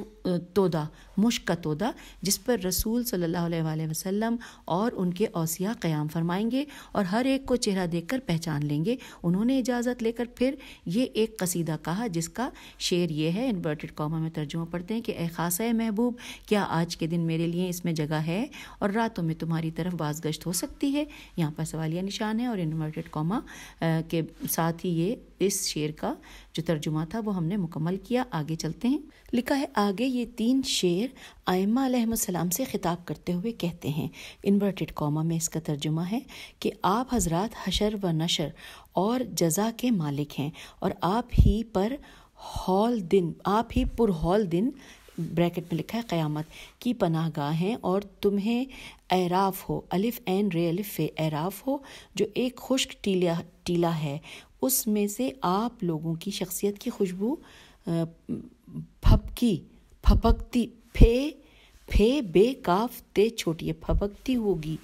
तोदा मुश्क का तोदा जिस पर रसूल सल्लल्लाहु अलैहि वसल्लम और उनके औसिया क़याम फरमाएंगे और हर एक को चेहरा देख कर पहचान लेंगे उन्होंने इजाज़त लेकर फिर ये एक कसीदा कहा जिसका शेर ये है इन्वर्टेड कॉमा में तर्जुमा पढ़ते हैं कि ए खास महबूब क्या आज के दिन मेरे लिए इसमें जगह है और रातों में तुम्हारी तरफ बाजगश्त हो सकती सकती है यहाँ पर सवालिया निशान है और इन्वर्टेड कॉमा के साथ ही ये इस शेर का जो तर्जुमा था वो हमने मुकम्मल किया आगे चलते हैं लिखा है आगे ये तीन शेर आयमा से ख़िताब करते हुए कहते हैं इन्वर्टेड कॉमा में इसका तर्जुमा है कि आप हजरात हशर व नशर और जजा के मालिक हैं और आप ही पर हॉल दिन आप ही पुर हॉल दिन ब्रैकेट में लिखा है क़यामत की पनाह गाह हैं और तुम्हें एराफ हो अलिफ एन रे अलिफ फे एराफ हो जो एक खुश्क टीला टीला है उसमें से आप लोगों की शख्सियत की खुशबू फपकी फपकती फे फे बे काफ ते छोटी फपकती होगी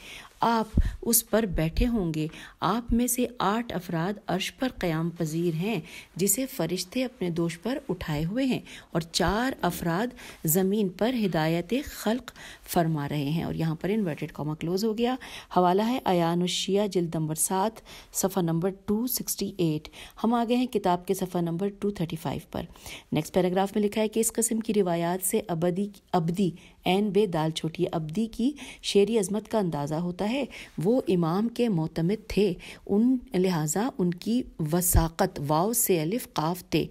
आप उस पर बैठे होंगे आप में से आठ अफराद अर्श पर क़्याम पजीर हैं जिसे फरिश्ते अपने दोष पर उठाए हुए हैं और चार अफराद ज़मीन पर हिदायत खल्क फरमा रहे हैं और यहाँ पर इन्वर्टेड कॉमा क्लोज हो गया हवाला है अयानुशिया जल्द नंबर सात सफ़ा नंबर टू सिक्सटी एट हम आ गए हैं किताब के सफ़ा नंबर टू थर्टी फाइव पर नेक्स्ट पैराग्राफ में लिखा है कि इस कस्म की रिवायात से अबदी अबदी एन बे दाल छोटी अब्दी की शेरी अजमत का अंदाज़ा होता है वो इमाम के मोतमद थे उन लिहाजा उनकी वसाकत वाव से अलिफ काफ थे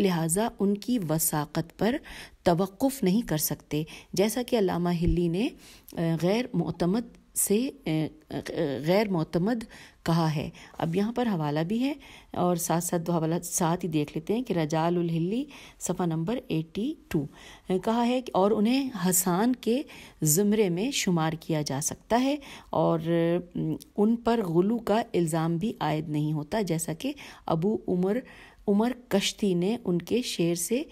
लिहाजा उनकी वसाकत पर तवक़ुफ़ नहीं कर सकते जैसा कि अलामा हिल्ली ने गैर मोतमद से गैर मतमद कहा है अब यहाँ पर हवाला भी है और साथ साथ दो हवाला साथ ही देख लेते हैं कि रजाल उल हिल्ली सफ़ा नंबर टू कहा है कि और उन्हें हसान के ज़ुमरे में शुमार किया जा सकता है और उन पर गुलू का इल्ज़ाम भी आयद नहीं होता जैसा कि अबू उमर उमर कश्ती ने उनके शेर से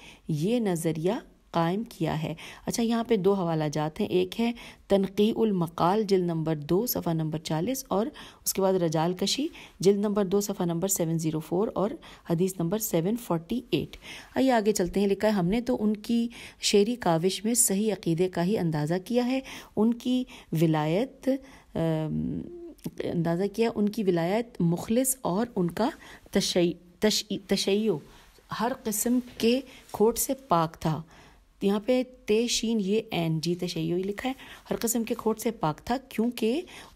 ये नज़रिया कायम किया है अच्छा यहाँ पे दो हवाला जात हैं एक है तनकी जल जिल नंबर दो सफ़ा नंबर चालीस और उसके बाद रजाल कशी जिल नंबर दो सफ़ा नंबर सेवन ज़ीरो फोर और हदीस नंबर सेवन फोर्टी एट आइए आगे चलते हैं लिखा है हमने तो उनकी शेरी काविश में सही अकीदे का ही अंदाज़ा किया है उनकी विलायत अंदाज़ा किया उनकी विलायत मुखलस और उनका तशै तशै हर किस्म के खोट से पाक था यहाँ पे ते शीन ये एन जी शैयो लिखा है हर कस्म के खोट से पाक था क्योंकि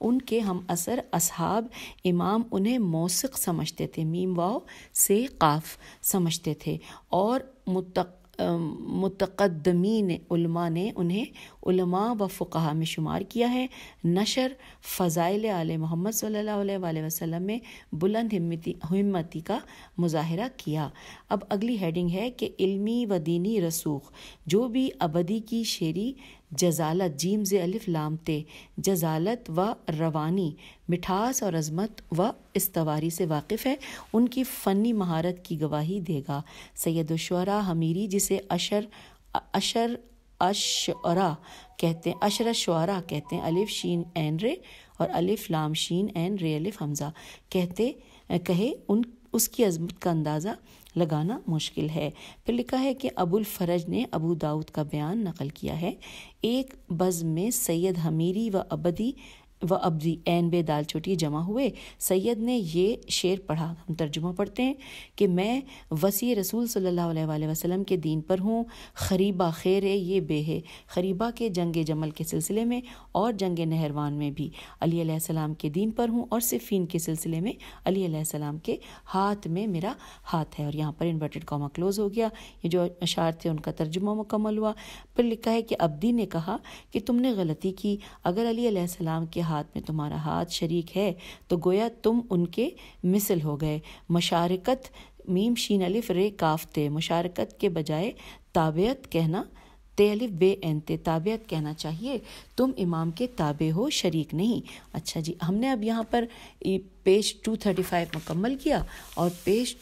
उनके हम असर असहाब इमाम उन्हें मौसक समझते थे मीम वाव से काफ समझते थे और मुतक मतकदमीन ने उन्हें उलमा व फ़ुका में शुमार किया है नशर फ़ज़ाइल आल मोहम्मद सल्ला वसम में बुलंद हिम्मती हिम्मती का मुजाहरा किया अब अगली हेडिंग है कि इल्मी व दीनी रसूख जो भी अबदी की शेरी जजालत जीम ज अलिफ लामते जजालत व रवानी मिठास और अजमत व इस्तवारी से वाकिफ़ है उनकी फ़नी महारत की गवाही देगा सैद शरा हमीरी जिसे अशर अशर अशरा कहते हैं अशर शुरा कहते हैं अलिफ शीन एन रे और अलिफ लाम शीन एन रे अलिफ हमज़ा कहते कहे उन उसकी अजमत का अंदाज़ा लगाना मुश्किल है फिर लिखा है कि अबुल फरज ने अबू दाऊद का बयान नकल किया है एक बज़ में सैयद हमीरी व अबदी व अब्जी एन बे दाल चोटी जमा हुए सैयद ने ये शेर पढ़ा हम तर्जुमा पढ़ते हैं कि मैं वसी रसूल सल्लल्लाहु अलैहि वसल्लम के दीन पर हूँ खरीबा खैर ये बे है खरीबा के जंग जमल के सिलसिले में और जंग नहरवान में भी अली सलाम के दीन पर हूँ और सिफ़ीन के सिलसिले में अली सलाम के हाथ में मेरा हाथ है और यहाँ पर इन्वर्टेड कॉमा क्लोज़ हो गया ये जो अशार थे उनका तर्जुमा मुकम्मल हुआ फिर लिखा है कि अब्दी ने कहा कि तुमने गलती की अगर अली सलाम के हाथ में तुम्हारा हाथ शरीक है तो गोया तुम उनके मिसल हो गए मशारकत मीम शीन अलिफ रे काफते मशारकत के बजाय ताबियत कहना तेलिफ बे एनते ताबियत कहना चाहिए तुम इमाम के ताबे हो शरीक नहीं अच्छा जी हमने अब यहाँ पर पेज फाइव मुकम्मल किया और पेज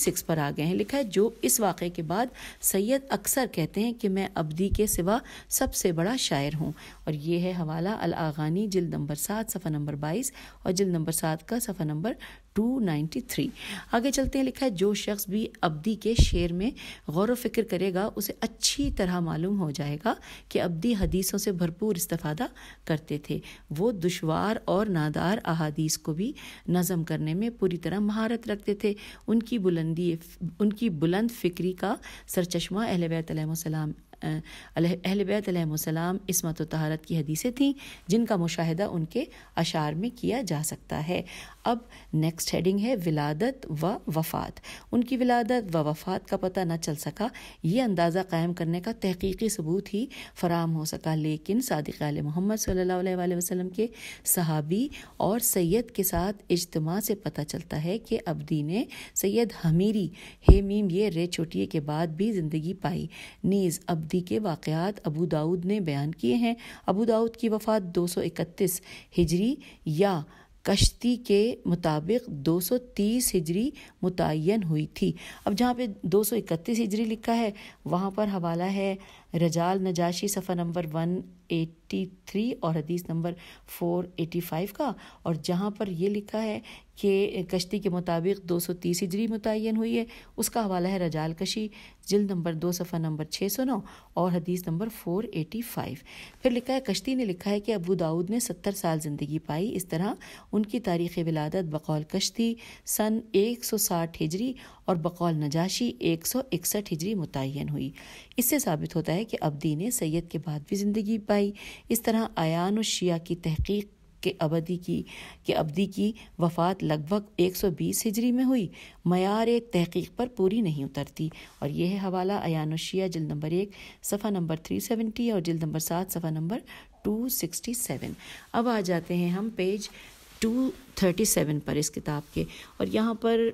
सिक्स पर आ गए हैं लिखा है जो इस वाक़े के बाद सैयद अक्सर कहते हैं कि मैं अबदी के सिवा सबसे बड़ा शायर हूँ और ये है हवाला अल आगानी जिल नंबर सात सफ़ा नंबर बाईस और जिल नंबर सात का सफ़ा नंबर 293 आगे चलते हैं लिखा है जो शख्स भी अब्दी के शेर में गौर फिक्र करेगा उसे अच्छी तरह मालूम हो जाएगा कि अब्दी हदीसों से भरपूर इस्तफ़ादा करते थे वो दुशवार और नादार अहादीस को भी नज़म करने में पूरी तरह महारत रखते थे उनकी बुलंदी उनकी बुलंद फिक्री का सरचश्मा अहल बैतम अहल बैतम इसमत तहारत की हदीसें थीं जिनका मुशाहिदा उनके अशार में किया जा सकता है अब नेक्स्ट हेडिंग है विलादत व वफात उनकी विलादत व वफात का पता ना चल सका ये अंदाज़ा कायम करने का तहकीकी सबूत ही फ़राम हो सका लेकिन सदक आल मोहम्मद सल्ला वसलम के सहाबी और सैयद के साथ इज्तम से पता चलता है कि अबदी ने सैयद हमीरी हेमीम ये रे छोटिए के बाद भी ज़िंदगी पाई नीज़ अबदी के वाक़ात अबू दाऊद ने बयान किए हैं अबू दाऊद की वफ़ात दो सौ इकतीस हिजरी या कश्ती के मुताबिक 230 हिजरी मुतन हुई थी अब जहाँ पे 231 हिजरी लिखा है वहाँ पर हवाला है रजाल नजाशी सफ़ा नंबर 183 और हदीस नंबर 485 का और जहाँ पर ये लिखा है कि कश्ती के मुताबिक 230 हिजरी मुतन हुई है उसका हवाला है रजाल कशी जिल नंबर दो सफ़ा नंबर 609 और हदीस नंबर 485 फिर लिखा है कश्ती ने लिखा है कि अबू दाऊद ने 70 साल ज़िंदगी पाई इस तरह उनकी तारीख़ विलादत बकौल कश्ती सन 160 हिजरी और बकौल नजाशी एक सौ इकसठ हिजरी मुतन हुई इससे साबित होता है कि अबदी ने सैयद के बाद भी ज़िंदगी पाई इस तरह आयान शिया की तहकीक के अबदी की के अबदी की वफ़ात लगभग एक सौ बीस हिजरी में हुई मैार एक तहकीक पर पूरी नहीं उतरती और यह है हवाला अयानशिया जिल नंबर एक सफ़ा नंबर थ्री सेवेंटी और जिल नंबर सात सफ़ा नंबर टू सिक्सटी सेवन अब आ जाते हैं हम पेज टू थर्टी सेवन पर इस किताब के और यहाँ पर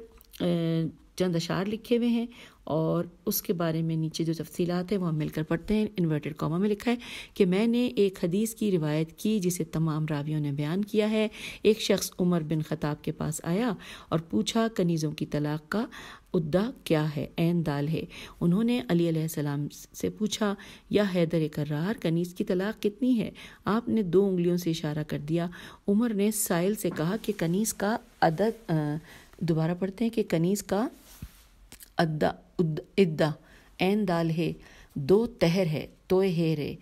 चंद अशार लिखे हुए हैं और उसके बारे में नीचे जो तफसीलात हैं वह हम मिलकर पढ़ते हैं इन्वर्टेड कॉमा में लिखा है कि मैंने एक हदीस की रिवायत की जिसे तमाम रावियों ने बयान किया है एक शख्स उमर बिन खताब के पास आया और पूछा कनीज़ों की तलाक का उद्दा क्या है एन दाल है उन्होंने अली सलाम से पूछा या हैदर कर्रार कनीज की तलाक कितनी है आपने दो उंगलियों से इशारा कर दिया उमर ने साइल से कहा कि कनीज का अदद दोबारा पढ़ते हैं कि कनीज का अद्दा उद इद्दा एन दाल है दो तहर है तोय हे है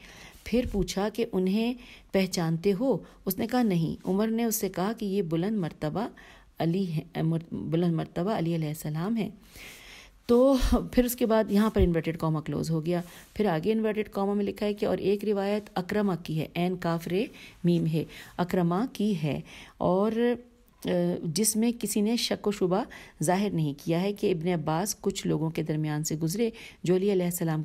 फिर पूछा कि उन्हें पहचानते हो उसने कहा नहीं उमर ने उससे कहा कि ये बुलंद मरतबा अली है बुलंद मरतबा अली सलाम है तो फिर उसके बाद यहाँ पर इन्वर्टेड कॉमा क्लोज हो गया फिर आगे इन्वर्टेड कॉमा में लिखा है कि और एक रिवायत अक्रमा की है एन काफरे मीम है अक्रमा की है और जिसमें किसी ने शक व शुबा जाहिर नहीं किया है कि इबन अब्बास कुछ लोगों के दरमियान से गुजरे जो अली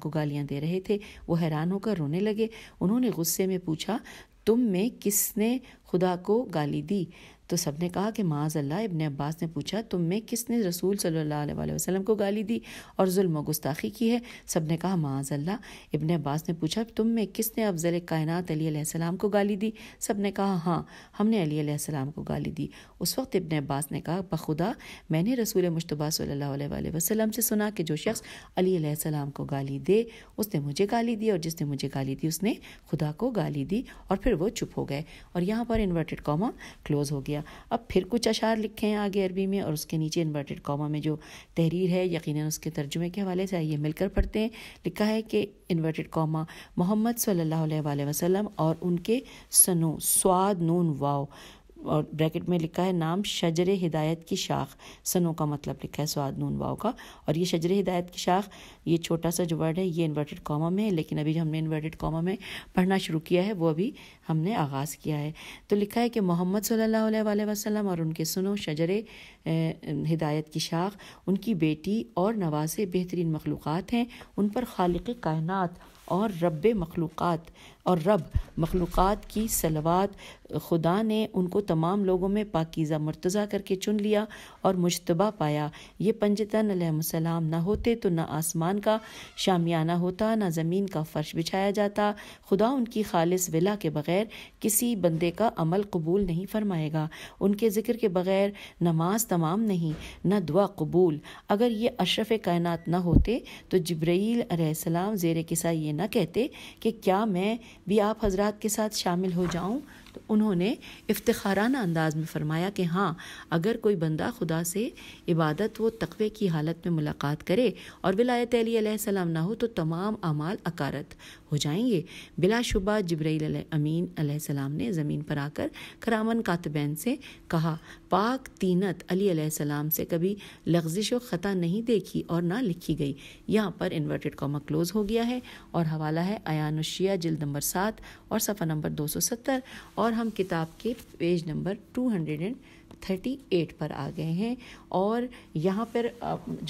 को गालियाँ दे रहे थे वो हैरान होकर रोने लगे उन्होंने गुस्से में पूछा तुम में किसने खुदा को गाली दी तो सब ने कहा कि माज अल्लाह इबन अब्बास ने पूछा तुम में किसने रसूल सल्ला वसलम को गाली दी और जुल्म गुस्ताखी की है सब ने कहा माज अल्लाह इबन अब्बास ने पूछा तुम में किसने अफजल कायनत अलीसम को गाली दी सब ने कहा हाँ हमने अलीसम को गाली दी उस वक्त इबन अब्बास ने कहा बखुदा मैंने रसूल मुशतबा सल्ला वसलम से सुना कि जो शख्स अलीसम को गाली दे उसने मुझे गाली दी और जिसने मुझे गाली दी उसने खुदा को गाली दी और फिर वो चुप हो गए और यहाँ पर इन्वर्टेड कॉमा क्लोज हो गया दिया अब फिर कुछ अशार लिखे हैं आगे अरबी में और उसके नीचे इन्वर्टेड कॉमा में जो तहरीर है यकीन उसके तर्जुमे के हवाले से आइए मिलकर पढ़ते हैं लिखा है कि इन्वर्टेड कॉमा मोहम्मद सल्ला वसलम और उनके सनो स्वाद नून वाओ और ब्रैकेट में लिखा है नाम शजर हिदायत की शाख सनों का मतलब लिखा है स्वाद नून वाव का और ये शजर हिदायत की शाख ये छोटा सा जो वर्ड है ये इन्वर्टेड कॉमा में है लेकिन अभी जो हमने इन्वर्टेड कॉमा में पढ़ना शुरू किया है वो अभी हमने आगाज़ किया है तो लिखा है कि मोहम्मद सल्ला वसलम और उनके सुनो शजर हिदायत की शाख उनकी बेटी और नवासे बेहतरीन मखलूक़ हैं उन पर खालिक कायनत और रब मखलूक़ और रब मखलूक़ की सलवात खुदा ने उनको तमाम लोगों में पाकिज़ा मर्तज़ा करके चुन लिया और मुशतबा पाया ये पंजतन सलाम ना होते तो ना आसमान का शामियाना होता ना ज़मीन का फ़र्श बिछाया जाता खुदा उनकी खालिस विला के बग़ैर किसी बंदे का अमल कबूल नहीं फरमाएगा उनके ज़िक्र के बग़ैर नमाज तमाम नहीं न दुआ कबूल अगर ये अशरफ कायनत ना होते तो जब्रैल सलाम जेर किसा ये ना कहते कि क्या मैं भी आप हजरात के साथ शामिल हो जाऊँ उन्होंने इफ्ताराना अंदाज में फरमाया कि हाँ अगर कोई बंदा खुदा से इबादत व तकवे की हालत में मुलाकात करे और विलायत अलीसम ना हो तो तमाम अमाल अकारत हो जाएंगे बिलाशुबा जबरील अमीन सलाम ने ज़मीन पर आकर करामन कातबैन से कहा पाक तीनत अली से कभी लफ्जिश व ख़ता नहीं देखी और ना लिखी गई यहाँ पर इन्वर्टेड कॉमा क्लोज हो गया है और हवाला है अनुशिया जल्द नंबर सात और सफ़ा नंबर दो सौ सत्तर और हम किताब के page number two hundred and thirty eight पर आ गए हैं और यहाँ पर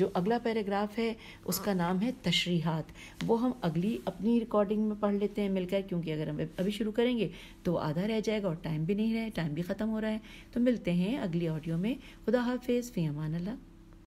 जो अगला पैराग्राफ है उसका नाम है तशरीहात वो हम अगली अपनी रिकॉर्डिंग में पढ़ लेते हैं मिलकर क्योंकि अगर हम अभी शुरू करेंगे तो आधा रह जाएगा और टाइम भी नहीं रहे टाइम भी ख़त्म हो रहा है तो मिलते हैं अगली ऑडियो में खुदा हाफिज़ फ़ी अमान अल्लाह